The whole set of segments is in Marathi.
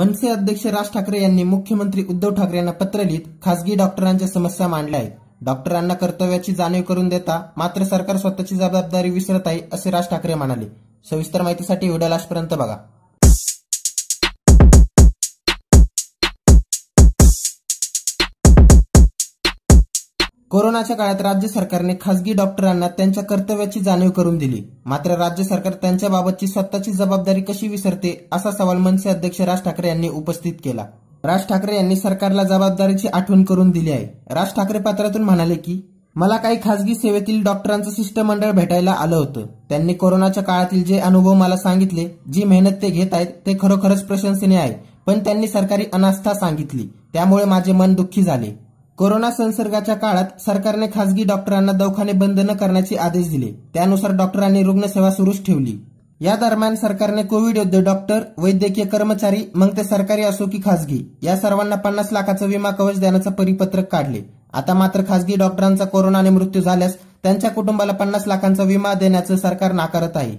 मनसे अध्यक्ष राज ठाकरे यांनी मुख्यमंत्री उद्धव ठाकरे यांना पत्र लिहित खासगी डॉक्टरांच्या समस्या मांडल्या आहेत डॉक्टरांना कर्तव्याची जाणीव करून देता मात्र सरकार स्वतःची जबाबदारी विसरत आहे असे राज ठाकरे म्हणाले सविस्तर माहितीसाठी व्हिडिओ लास्टपर्यंत बघा कोरोनाच्या काळात राज्य सरकारने खासगी डॉक्टरांना त्यांच्या कर्तव्याची जाणीव करून दिली मात्र राज्य सरकार त्यांच्याबाबतची स्वतःची जबाबदारी कशी विसरते असा सवाल मनसे अध्यक्ष राज ठाकरे यांनी उपस्थित केला राज ठाकरे यांनी सरकारला जबाबदारीची आठवण करून दिली आहे राज ठाकरे पात्रातून म्हणाले की मला काही खासगी सेवेतील डॉक्टरांचं शिष्टमंडळ भेटायला आलं होतं त्यांनी कोरोनाच्या काळातील जे अनुभव मला सांगितले जी मेहनत ते घेत आहेत ते खरोखरच प्रशंसनीय आहे पण त्यांनी सरकारी अनास्था सांगितली त्यामुळे माझे मन दुःखी झाले कोरोना संसर्गाच्या काळात सरकारने खासगी डॉक्टरांना दवाखाने बंद न करण्याचे आदेश दिले त्यानुसार डॉक्टरांनी रुग्णसेवा सुरूच ठेवली या दरम्यान सरकारने कोविड योद्धे डॉक्टर वैद्यकीय कर्मचारी मग ते सरकारी असो की खासगी या सर्वांना पन्नास लाखाचा विमा कवच देण्याचं परिपत्रक काढले आता मात्र खासगी डॉक्टरांचा कोरोनाने मृत्यू झाल्यास त्यांच्या कुटुंबाला पन्नास लाखांचा विमा देण्याचं सरकार नाकारत आहे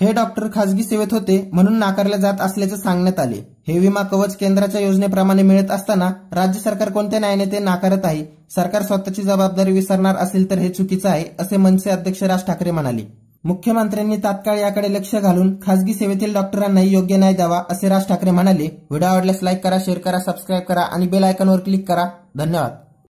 हे डॉक्टर खासगी सेवेत होते म्हणून नाकारले जात असल्याचे सांगण्यात आले हे विमा कवच केंद्राच्या योजनेप्रमाणे मिळत असताना राज्य सरकार कोणत्या न्यायाने ते नाकारत आहे सरकार स्वतःची जबाबदारी विसरणार असेल तर हे चुकीचं आहे असे मनसे अध्यक्ष राज ठाकरे म्हणाले मुख्यमंत्र्यांनी तात्काळ याकडे लक्ष घालून खासगी सेवेतील डॉक्टरांनाही योग्य न्याय द्यावा असे राज ठाकरे म्हणाले व्हिडिओ आवडल्यास लाईक करा शेअर करा सबस्क्राईब करा आणि बेल आयकॉनवर क्लिक करा धन्यवाद